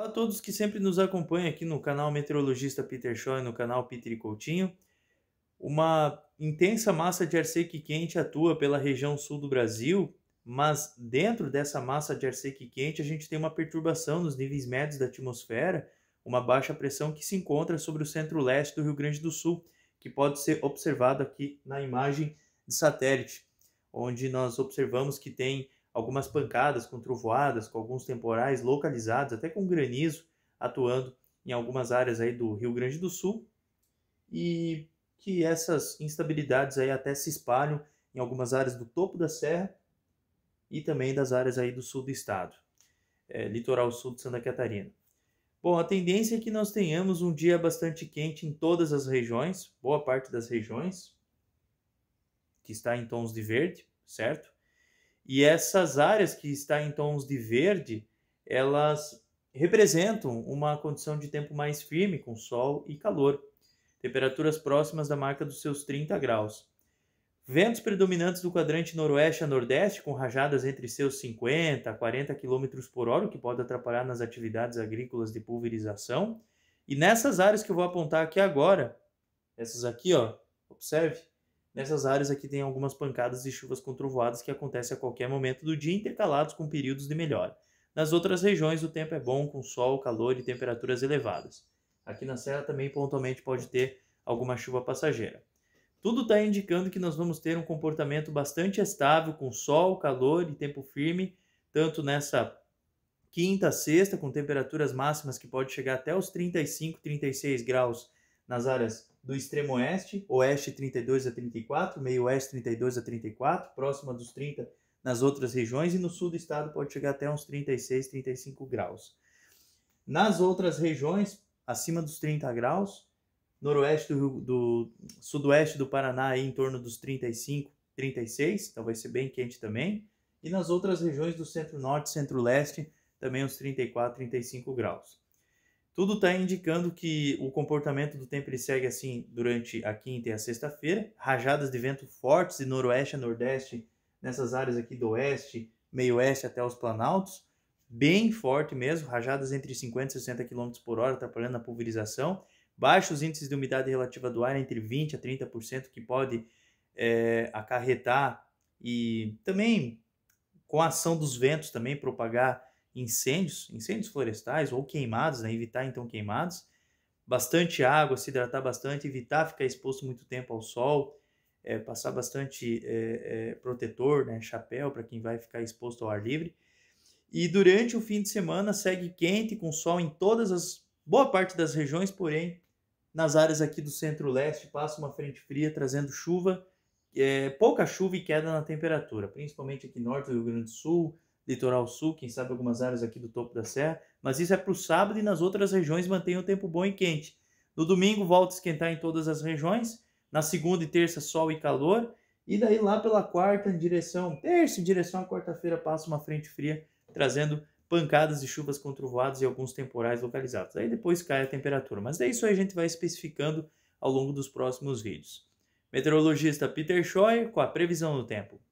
Olá a todos que sempre nos acompanham aqui no canal Meteorologista Peter Shaw e no canal Peter e Coutinho. Uma intensa massa de ar seco e quente atua pela região sul do Brasil, mas dentro dessa massa de ar seco e quente a gente tem uma perturbação nos níveis médios da atmosfera, uma baixa pressão que se encontra sobre o centro-leste do Rio Grande do Sul, que pode ser observado aqui na imagem de satélite, onde nós observamos que tem algumas pancadas com trovoadas, com alguns temporais localizados, até com granizo atuando em algumas áreas aí do Rio Grande do Sul e que essas instabilidades aí até se espalham em algumas áreas do topo da serra e também das áreas aí do sul do estado, é, litoral sul de Santa Catarina. Bom, a tendência é que nós tenhamos um dia bastante quente em todas as regiões, boa parte das regiões, que está em tons de verde, certo? E essas áreas que estão em tons de verde, elas representam uma condição de tempo mais firme, com sol e calor, temperaturas próximas da marca dos seus 30 graus. Ventos predominantes do quadrante noroeste a nordeste, com rajadas entre seus 50 a 40 km por hora, o que pode atrapalhar nas atividades agrícolas de pulverização. E nessas áreas que eu vou apontar aqui agora, essas aqui, ó, observe, Nessas áreas aqui tem algumas pancadas e chuvas controvoadas que acontecem a qualquer momento do dia, intercalados com períodos de melhora. Nas outras regiões o tempo é bom, com sol, calor e temperaturas elevadas. Aqui na Serra também pontualmente pode ter alguma chuva passageira. Tudo está indicando que nós vamos ter um comportamento bastante estável, com sol, calor e tempo firme, tanto nessa quinta, sexta, com temperaturas máximas que pode chegar até os 35, 36 graus nas áreas do extremo oeste, oeste 32 a 34, meio oeste 32 a 34, próxima dos 30 nas outras regiões e no sul do estado pode chegar até uns 36, 35 graus. Nas outras regiões, acima dos 30 graus, noroeste do, do sudoeste do Paraná em torno dos 35, 36, então vai ser bem quente também. E nas outras regiões do centro-norte, centro-leste, também uns 34, 35 graus. Tudo está indicando que o comportamento do tempo ele segue assim durante a quinta e a sexta-feira. Rajadas de vento fortes de noroeste a nordeste nessas áreas aqui do oeste, meio-oeste até os planaltos. Bem forte mesmo, rajadas entre 50 e 60 km por hora, atrapalhando a pulverização. Baixos índices de umidade relativa do ar entre 20% a 30%, que pode é, acarretar e também com a ação dos ventos também propagar incêndios, incêndios florestais ou queimados, né? evitar então queimados, bastante água, se hidratar bastante, evitar ficar exposto muito tempo ao sol, é, passar bastante é, é, protetor, né? chapéu para quem vai ficar exposto ao ar livre. E durante o fim de semana segue quente com sol em todas as boa parte das regiões, porém nas áreas aqui do centro-leste passa uma frente fria trazendo chuva, pouca chuva e queda na temperatura, principalmente aqui norte do Rio Grande do Sul, litoral sul, quem sabe algumas áreas aqui do topo da serra, mas isso é para o sábado e nas outras regiões mantém o tempo bom e quente. No domingo volta a esquentar em todas as regiões, na segunda e terça sol e calor, e daí lá pela quarta em direção, terça em direção à quarta-feira passa uma frente fria trazendo pancadas de chuvas com trovoadas e alguns temporais localizados. Aí depois cai a temperatura, mas é isso aí a gente vai especificando ao longo dos próximos vídeos. Meteorologista Peter Scheuer com a previsão do tempo.